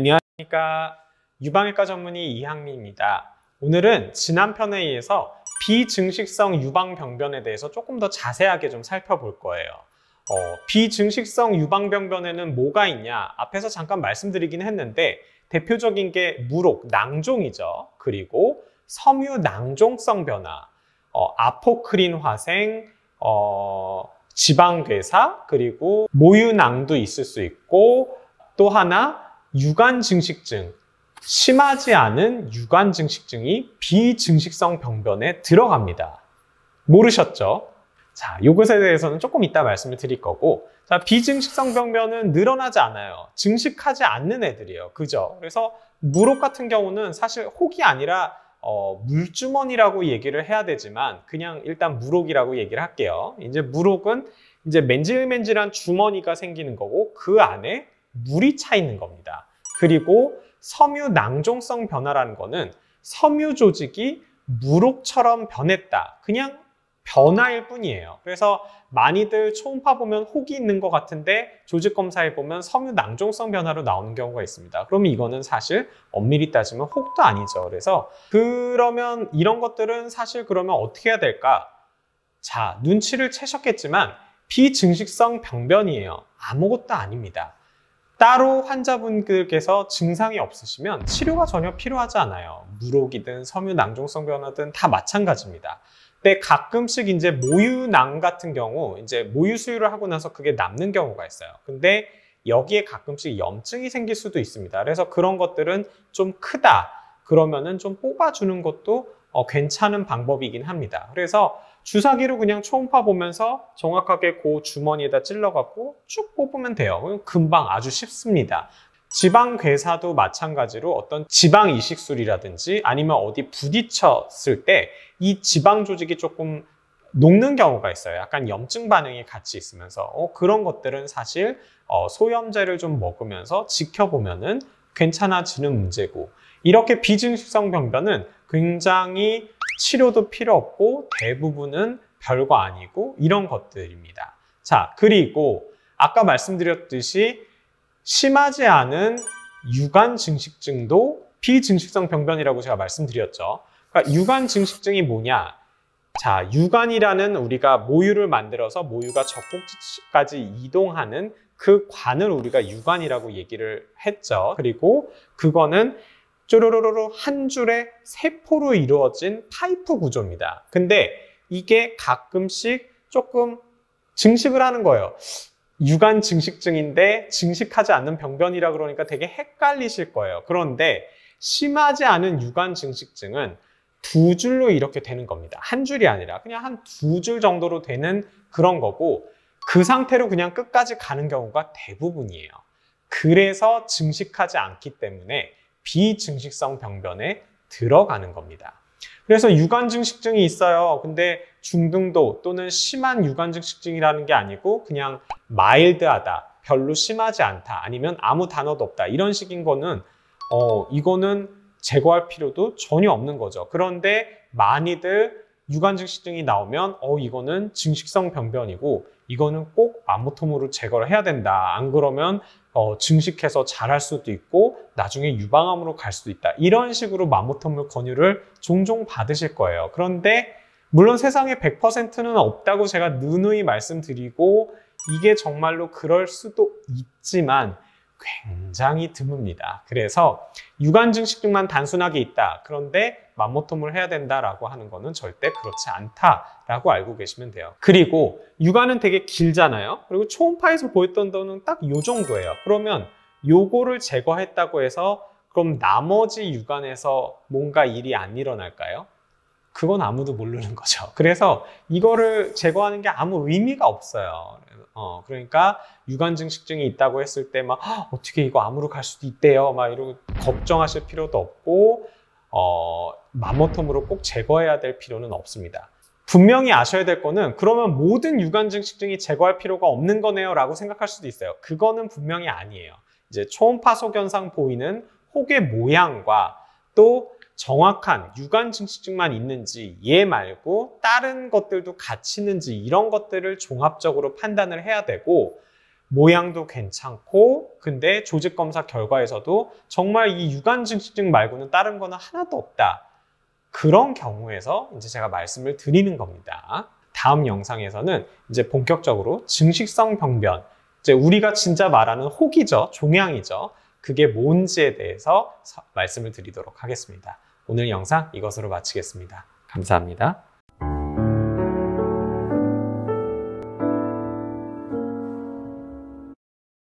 안녕하십니까. 유방외과 전문의 이항미입니다. 오늘은 지난 편에 의해서 비증식성 유방병변에 대해서 조금 더 자세하게 좀 살펴볼 거예요. 어, 비증식성 유방병변에는 뭐가 있냐? 앞에서 잠깐 말씀드리긴 했는데 대표적인 게 무록, 낭종이죠. 그리고 섬유 낭종성 변화, 어, 아포크린 화생, 어, 지방괴사, 그리고 모유낭도 있을 수 있고 또 하나 유관증식증, 심하지 않은 유관증식증이 비증식성 병변에 들어갑니다. 모르셨죠? 자, 요것에 대해서는 조금 이따 말씀을 드릴 거고 자, 비증식성 병변은 늘어나지 않아요. 증식하지 않는 애들이에요. 그죠? 그래서 무릎 같은 경우는 사실 혹이 아니라 어, 물주머니라고 얘기를 해야 되지만 그냥 일단 무록이라고 얘기를 할게요. 이제 무록은 이제 맨질맨질한 주머니가 생기는 거고 그 안에 물이 차 있는 겁니다. 그리고 섬유 낭종성 변화라는 거는 섬유 조직이 무록처럼 변했다. 그냥 변화일 뿐이에요. 그래서 많이들 초음파 보면 혹이 있는 것 같은데 조직 검사에 보면 섬유 낭종성 변화로 나오는 경우가 있습니다. 그러면 이거는 사실 엄밀히 따지면 혹도 아니죠. 그래서 그러면 이런 것들은 사실 그러면 어떻게 해야 될까? 자, 눈치를 채셨겠지만 비증식성 병변이에요. 아무것도 아닙니다. 따로 환자분들께서 증상이 없으시면 치료가 전혀 필요하지 않아요. 무록이든 섬유 낭종성 변화든 다 마찬가지입니다. 근데 가끔씩 이제 모유낭 같은 경우 이제 모유 수유를 하고 나서 그게 남는 경우가 있어요. 근데 여기에 가끔씩 염증이 생길 수도 있습니다. 그래서 그런 것들은 좀 크다. 그러면은 좀 뽑아주는 것도 어, 괜찮은 방법이긴 합니다. 그래서 주사기로 그냥 초음파 보면서 정확하게 그 주머니에다 찔러갖고 쭉 뽑으면 돼요. 금방 아주 쉽습니다. 지방 괴사도 마찬가지로 어떤 지방 이식술이라든지 아니면 어디 부딪혔을 때 이 지방 조직이 조금 녹는 경우가 있어요. 약간 염증 반응이 같이 있으면서 어, 그런 것들은 사실 어, 소염제를 좀 먹으면서 지켜보면은 괜찮아지는 문제고 이렇게 비증식성 병변은 굉장히 치료도 필요 없고 대부분은 별거 아니고 이런 것들입니다. 자, 그리고 아까 말씀드렸듯이 심하지 않은 유관 증식증도 비증식성 병변이라고 제가 말씀드렸죠. 그러니까 유관 증식증이 뭐냐? 자, 유관이라는 우리가 모유를 만들어서 모유가 젖꼭지까지 이동하는 그 관을 우리가 유관이라고 얘기를 했죠. 그리고 그거는 쪼로로로로 한 줄의 세포로 이루어진 파이프 구조입니다. 근데 이게 가끔씩 조금 증식을 하는 거예요. 유간 증식증인데 증식하지 않는 병변이라 그러니까 되게 헷갈리실 거예요. 그런데 심하지 않은 유간 증식증은 두 줄로 이렇게 되는 겁니다. 한 줄이 아니라 그냥 한 두 줄 정도로 되는 그런 거고 그 상태로 그냥 끝까지 가는 경우가 대부분이에요. 그래서 증식하지 않기 때문에 비증식성 병변에 들어가는 겁니다. 그래서 유관증식증이 있어요. 근데 중등도 또는 심한 유관증식증이라는 게 아니고 그냥 마일드하다, 별로 심하지 않다, 아니면 아무 단어도 없다 이런 식인 거는 어 이거는 제거할 필요도 전혀 없는 거죠. 그런데 많이들 유관증식증이 나오면 어 이거는 증식성 병변이고 이거는 꼭 마모톰으로 제거를 해야 된다. 안 그러면 어, 증식해서 자랄 수도 있고 나중에 유방암으로 갈 수도 있다. 이런 식으로 마모터물 권유를 종종 받으실 거예요. 그런데 물론 세상에 100%는 없다고 제가 누누이 말씀드리고 이게 정말로 그럴 수도 있지만 굉장히 드뭅니다. 그래서 유관증 식중만 단순하게 있다. 그런데 맘모톰을 해야 된다라고 하는 거는 절대 그렇지 않다라고 알고 계시면 돼요. 그리고 육안은 되게 길잖아요. 그리고 초음파에서 보였던 돈은 딱요 정도예요. 그러면 요거를 제거했다고 해서 그럼 나머지 육안에서 뭔가 일이 안 일어날까요? 그건 아무도 모르는 거죠. 그래서 이거를 제거하는 게 아무 의미가 없어요. 어, 그러니까 유관 증식증이 있다고 했을 때막 어떻게 이거 암으로 갈 수도 있대요. 막 이러고 걱정하실 필요도 없고 어, 마모톰으로 꼭 제거해야 될 필요는 없습니다. 분명히 아셔야 될 거는 그러면 모든 유관 증식증이 제거할 필요가 없는 거네요라고 생각할 수도 있어요. 그거는 분명히 아니에요. 이제 초음파 소견상 보이는 혹의 모양과 또 정확한 유관 증식증만 있는지 얘 말고 다른 것들도 같이 있는지 이런 것들을 종합적으로 판단을 해야 되고 모양도 괜찮고 근데 조직 검사 결과에서도 정말 이 유관 증식증 말고는 다른 거는 하나도 없다. 그런 경우에서 이제 제가 말씀을 드리는 겁니다. 다음 영상에서는 이제 본격적으로 증식성 병변 이제 우리가 진짜 말하는 혹이죠, 종양이죠. 그게 뭔지에 대해서 말씀을 드리도록 하겠습니다. 오늘 영상 이것으로 마치겠습니다. 감사합니다.